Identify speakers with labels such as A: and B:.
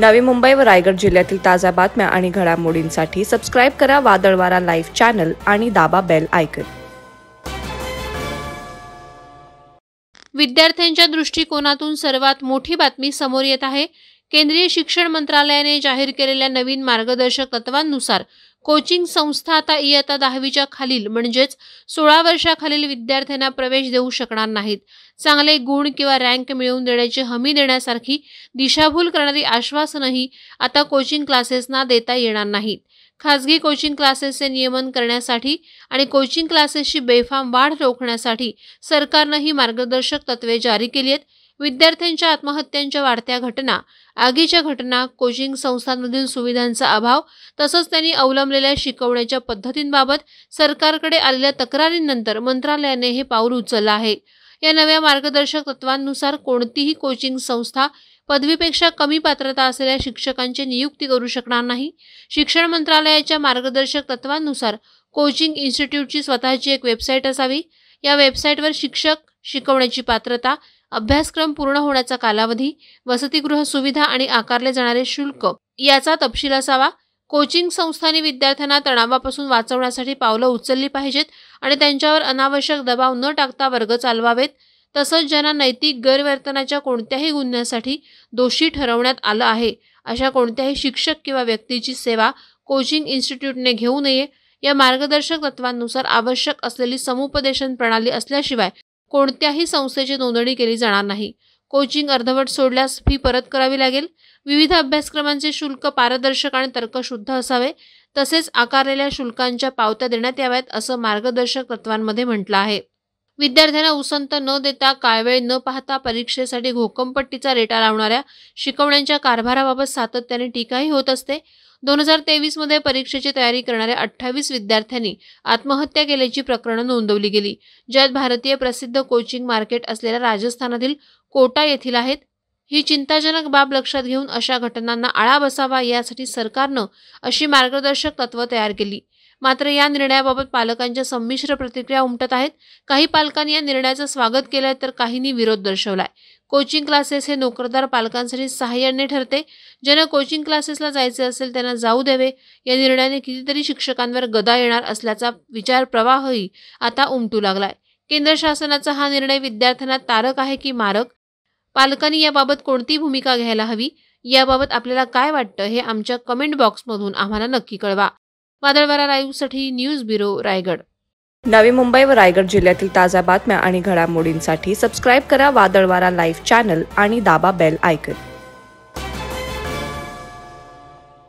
A: नवी मुंबई व रायगड जिल्ह्यातील ताज्या बातम्या आणि घडामोडींसाठी सबस्क्राईब करा वादळवारा लाईव्ह चॅनल आणि दाबा बेल ऐकत
B: विद्यार्थ्यांच्या दृष्टिकोनातून सर्वात मोठी बातमी समोर येत आहे केंद्रीय शिक्षण मंत्रालयाने जाहीर केलेल्या नवीन मार्गदर्शक तत्वांनुसार कोचिंग संस्था आता इयत्ता दहावीच्या खालील म्हणजेच सोळा वर्षाखालील विद्यार्थ्यांना प्रवेश देऊ शकणार नाहीत चांगले गुण किंवा रँक मिळवून देण्याची हमी देण्यासारखी दिशाभूल करणारी आश्वासनही आता कोचिंग क्लासेसना देता येणार नाहीत खासगी कोचिंग क्लासेसचे नियमन करण्यासाठी आणि कोचिंग क्लासेसची बेफाम वाढ रोखण्यासाठी सरकारनं ही मार्गदर्शक तत्वे जारी केली आहेत विद्यार्थ्यांच्या आत्महत्यांच्या वाढत्या घटना आगीच्या घटना कोचिंग संस्थांमधील सुविधांचा अभाव तसंच त्यांनी अवलंबलेल्या शिकवण्याच्या पद्धतींबाबत सरकारकडे आलेल्या तक्रारींनंतर मंत्रालयाने हे पाऊल उचललं आहे या नव्या मार्गदर्शक तत्वांनुसार कोणतीही कोचिंग संस्था पदवीपेक्षा कमी पात्रता असलेल्या शिक्षकांची नियुक्ती करू शकणार नाही शिक्षण मंत्रालयाच्या मार्गदर्शक तत्वांनुसार कोचिंग इन्स्टिट्यूटची स्वतःची एक वेबसाईट असावी या वेबसाईटवर शिक्षक शिकवण्याची पात्रता अभ्यासक्रम पूर्ण होण्याचा कालावधी वसतिगृह सुविधा आणि आकारले जाणारे शुल्क याचा तपशील असावा कोचिंग संस्थांनी विद्यार्थ्यांना तणावापासून वाचवण्यासाठी पावलं उचलली पाहिजेत आणि त्यांच्यावर अनावश्यक दबाव न टाकता वर्ग चालवावेत तसंच ज्यांना नैतिक गैरवर्तनाच्या कोणत्याही गुन्ह्यासाठी दोषी ठरवण्यात आलं आहे अशा कोणत्याही शिक्षक किंवा व्यक्तीची सेवा कोचिंग इन्स्टिट्यूटने घेऊ नये या मार्गदर्शक तत्वांनुसार आवश्यक असलेली समुपदेशन प्रणाली असल्याशिवाय कोणत्याही संस्थेची नोंदणी केली जाणार नाही कोचिंग अर्धवट सोडल्यास फी परत करावी लागेल विविध अभ्यासक्रमांचे शुल्क पारदर्शक आणि तर्कशुद्ध असावे तसेच आकारलेल्या शुल्कांच्या पावत्या देण्यात याव्यात असं मार्गदर्शक तत्वांमध्ये म्हटलं आहे विद्यार्थ्यांना उसंत न देता काळवेळ न पाहता परीक्षेसाठी घोकमपट्टीचा रेटा लावणाऱ्या शिकवण्यांच्या कारभाराबाबत सातत्याने टीकाही होत असते दोन हजार तेवीसमध्ये परीक्षेची तयारी करणाऱ्या अठ्ठावीस विद्यार्थ्यांनी आत्महत्या केल्याची प्रकरणं नोंदवली गेली ज्यात भारतीय प्रसिद्ध कोचिंग मार्केट असलेल्या राजस्थानातील कोटा येथील आहेत ही चिंताजनक बाब लक्षात घेऊन अशा घटनांना आळा बसावा यासाठी सरकारनं अशी मार्गदर्शक तत्व तयार केली मात्र या निर्णयाबाबत पालकांच्या संमिश्र प्रतिक्रिया उमटत आहेत काही पालकांनी या निर्णयाचं स्वागत केलंय तर काहींनी विरोध दर्शवलाय कोचिंग क्लासेस हे नोकरदार पालकांसाठी सहाय्याने ठरते ज्यांना कोचिंग क्लासेसला जायचे असेल त्यांना जाऊ द्यावे या निर्णयाने कितीतरी शिक्षकांवर गदा येणार असल्याचा विचार प्रवाहही आता उमटू लागलाय केंद्र शासनाचा हा निर्णय विद्यार्थ्यांना तारक आहे की मारक पालकांनी याबाबत कोणती भूमिका घ्यायला हवी याबाबत आपल्याला काय वाटतं हे आमच्या कमेंट बॉक्समधून आम्हाला नक्की कळवा वादळवारा लाईव्हसाठी न्यूज ब्युरो रायगड
A: नवी मुंबई व रायगड जिल्ह्यातील ताज्या बातम्या आणि घडामोडींसाठी सबस्क्राईब करा वादळवारा लाईव्ह चॅनल आणि दाबा बेल आयकन